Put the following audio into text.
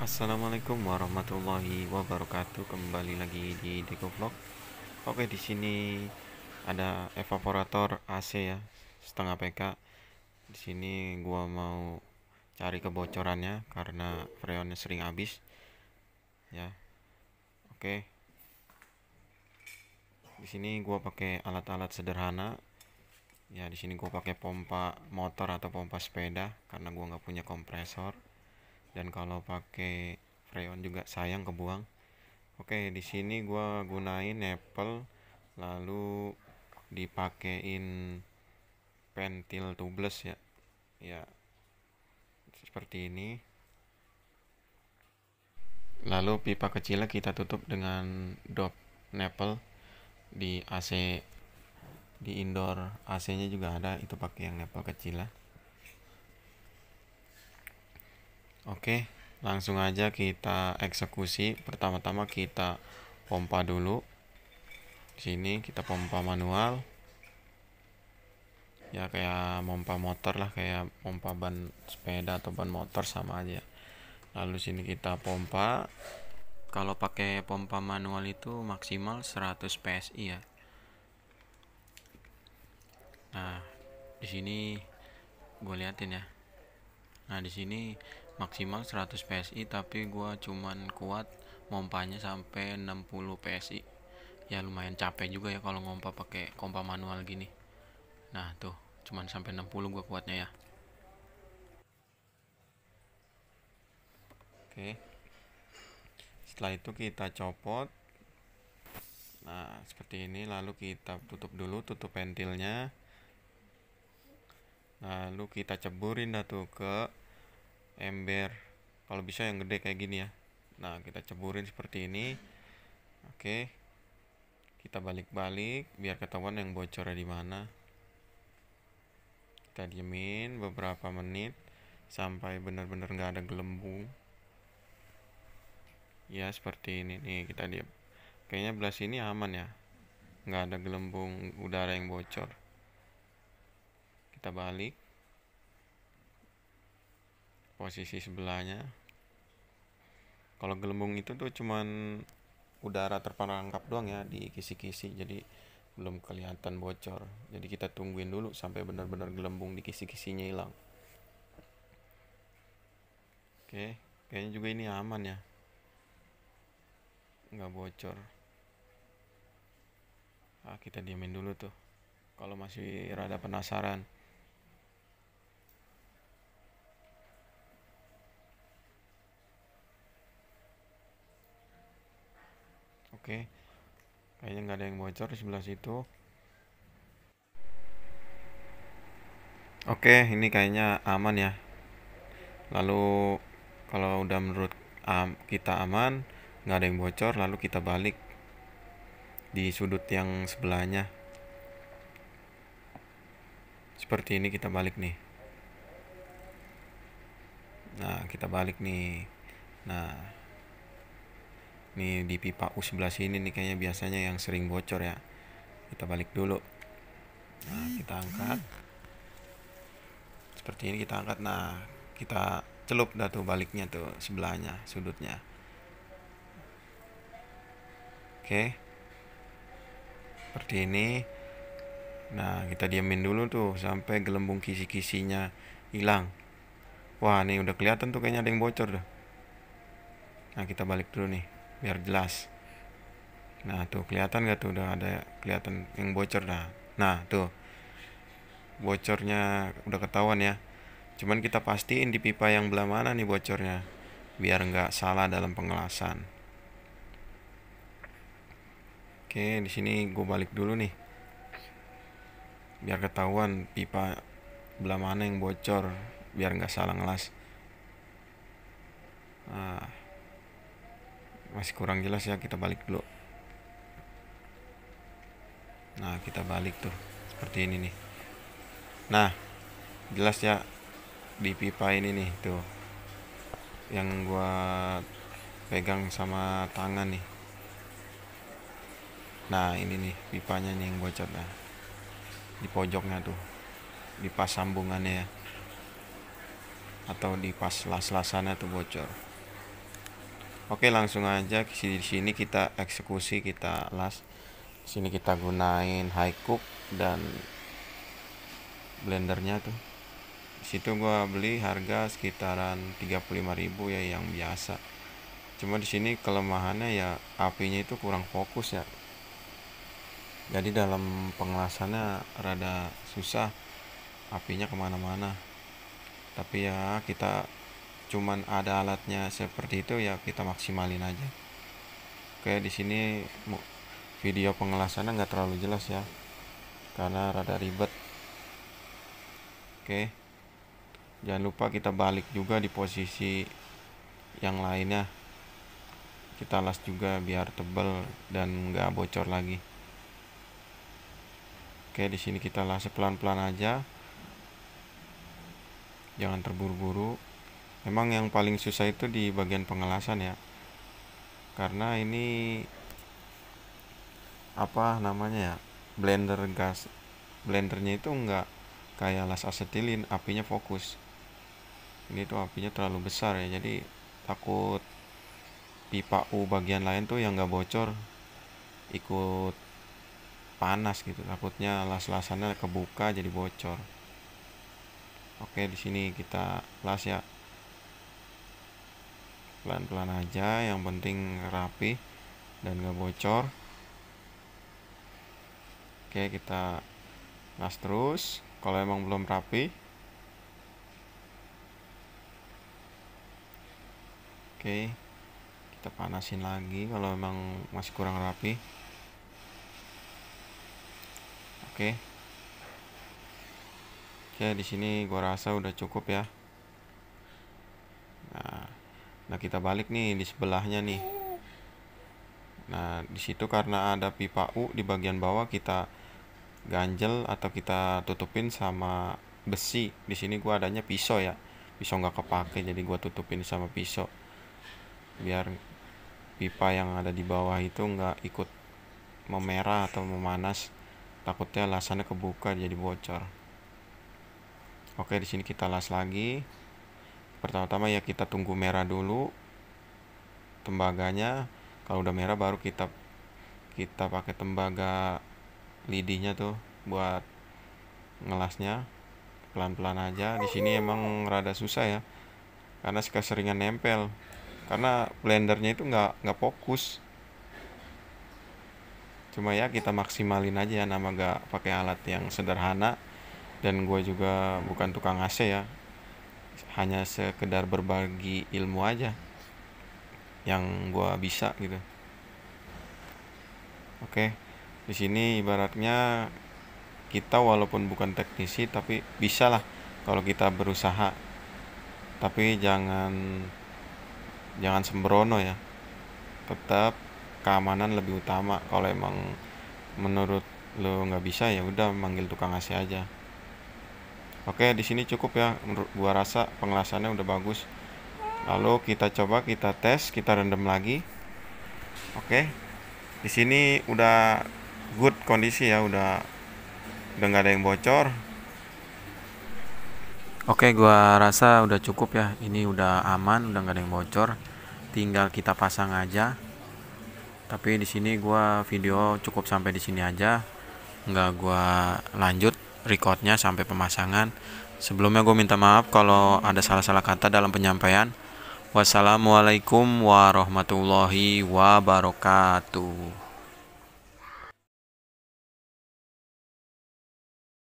Assalamualaikum warahmatullahi wabarakatuh. Kembali lagi di Deko Vlog. Oke, di sini ada evaporator AC ya, setengah PK. Di sini gua mau cari kebocorannya karena freonnya sering habis. Ya. Oke. Di sini gua pakai alat-alat sederhana. Ya, di sini gua pakai pompa motor atau pompa sepeda karena gua nggak punya kompresor dan kalau pakai freon juga sayang kebuang oke di sini gua gunain apple lalu dipakein pentil tubeless ya ya seperti ini lalu pipa kecilnya kita tutup dengan dop nepel di AC di indoor AC nya juga ada itu pakai yang nepel kecil lah Oke, langsung aja kita eksekusi. Pertama-tama kita pompa dulu. Di Sini kita pompa manual. Ya kayak pompa motor lah, kayak pompa ban sepeda atau ban motor sama aja. Lalu sini kita pompa. Kalau pakai pompa manual itu maksimal 100 PSI ya. Nah, di sini gue liatin ya. Nah, di sini maksimal 100 PSI tapi gua cuman kuat mompanya sampai 60 PSI ya lumayan capek juga ya kalau ngompa pakai kompa manual gini nah tuh cuman sampai 60 gua kuatnya ya oke setelah itu kita copot nah seperti ini lalu kita tutup dulu tutup pentilnya lalu kita ceburin dah tuh ke ember kalau bisa yang gede kayak gini ya nah kita ceburin seperti ini oke kita balik-balik biar ketahuan yang bocornya di mana kita diemin beberapa menit sampai benar-benar nggak ada gelembung ya seperti ini nih kita diam kayaknya belas ini aman ya nggak ada gelembung udara yang bocor kita balik posisi sebelahnya kalau gelembung itu tuh cuman udara terperangkap doang ya di kisi-kisi jadi belum kelihatan bocor jadi kita tungguin dulu sampai benar-benar gelembung di kisi-kisinya hilang oke kayaknya juga ini aman ya nggak bocor nah, kita diamin dulu tuh kalau masih rada penasaran oke kayaknya nggak ada yang bocor di sebelah situ oke ini kayaknya aman ya lalu kalau udah menurut um, kita aman nggak ada yang bocor lalu kita balik di sudut yang sebelahnya seperti ini kita balik nih nah kita balik nih nah nih di pipa U 11 ini nih kayaknya biasanya yang sering bocor ya kita balik dulu nah kita angkat seperti ini kita angkat nah kita celup dah tuh baliknya tuh sebelahnya sudutnya oke seperti ini nah kita diamin dulu tuh sampai gelembung kisi-kisinya hilang wah nih udah kelihatan tuh kayaknya ada yang bocor dah nah kita balik dulu nih biar jelas nah tuh kelihatan gak tuh udah ada kelihatan yang bocor dah nah tuh bocornya udah ketahuan ya cuman kita pastiin di pipa yang belah mana nih bocornya biar nggak salah dalam pengelasan oke di sini gue balik dulu nih biar ketahuan pipa belah mana yang bocor biar nggak salah ngelas nah masih kurang jelas ya kita balik dulu nah kita balik tuh seperti ini nih nah jelas ya di pipa ini nih tuh yang gua pegang sama tangan nih nah ini nih pipanya nih yang gua cat nah. di pojoknya tuh di pas sambungannya ya atau di pas las-lasannya tuh bocor Oke, langsung aja di sini kita eksekusi, kita las. Di sini kita gunain high cook dan blendernya tuh. Di situ gua beli harga sekitaran 35.000 ya yang biasa. Cuma di sini kelemahannya ya apinya itu kurang fokus ya. Jadi dalam pengelasannya rada susah apinya kemana-mana. Tapi ya kita cuman ada alatnya seperti itu ya kita maksimalin aja oke di sini video pengelasannya nggak terlalu jelas ya karena rada ribet oke jangan lupa kita balik juga di posisi yang lainnya kita las juga biar tebal dan nggak bocor lagi oke di sini kita las pelan-pelan aja jangan terburu-buru Emang yang paling susah itu di bagian pengelasan ya karena ini apa namanya ya blender gas blendernya itu enggak kayak las asetilin apinya fokus ini tuh apinya terlalu besar ya jadi takut pipa U bagian lain tuh yang nggak bocor ikut panas gitu takutnya las-lasannya kebuka jadi bocor oke di sini kita las ya pelan-pelan aja yang penting rapi dan gak bocor oke kita las terus kalau emang belum rapi oke kita panasin lagi kalau emang masih kurang rapi oke oke di sini gua rasa udah cukup ya nah nah kita balik nih di sebelahnya nih nah di situ karena ada pipa U di bagian bawah kita ganjel atau kita tutupin sama besi di sini gua adanya pisau ya pisau nggak kepake jadi gua tutupin sama pisau biar pipa yang ada di bawah itu nggak ikut memerah atau memanas takutnya lasannya kebuka jadi bocor oke di sini kita las lagi pertama-tama ya kita tunggu merah dulu tembaganya kalau udah merah baru kita kita pakai tembaga lidinya tuh buat ngelasnya pelan-pelan aja di sini emang rada susah ya karena suka seringan nempel karena blendernya itu nggak nggak fokus cuma ya kita maksimalin aja ya nama gak pakai alat yang sederhana dan gue juga bukan tukang AC ya hanya sekedar berbagi ilmu aja yang gue bisa gitu oke di sini ibaratnya kita walaupun bukan teknisi tapi bisa lah kalau kita berusaha tapi jangan jangan sembrono ya tetap keamanan lebih utama kalau emang menurut lo nggak bisa ya udah manggil tukang AC aja oke di sini cukup ya menurut gua rasa pengelasannya udah bagus lalu kita coba kita tes kita rendam lagi oke di sini udah good kondisi ya udah udah nggak ada yang bocor Oke, gua rasa udah cukup ya. Ini udah aman, udah nggak ada yang bocor. Tinggal kita pasang aja. Tapi di sini gua video cukup sampai di sini aja. Nggak gua lanjut recordnya sampai pemasangan. Sebelumnya gue minta maaf kalau ada salah-salah kata dalam penyampaian. Wassalamualaikum warahmatullahi wabarakatuh.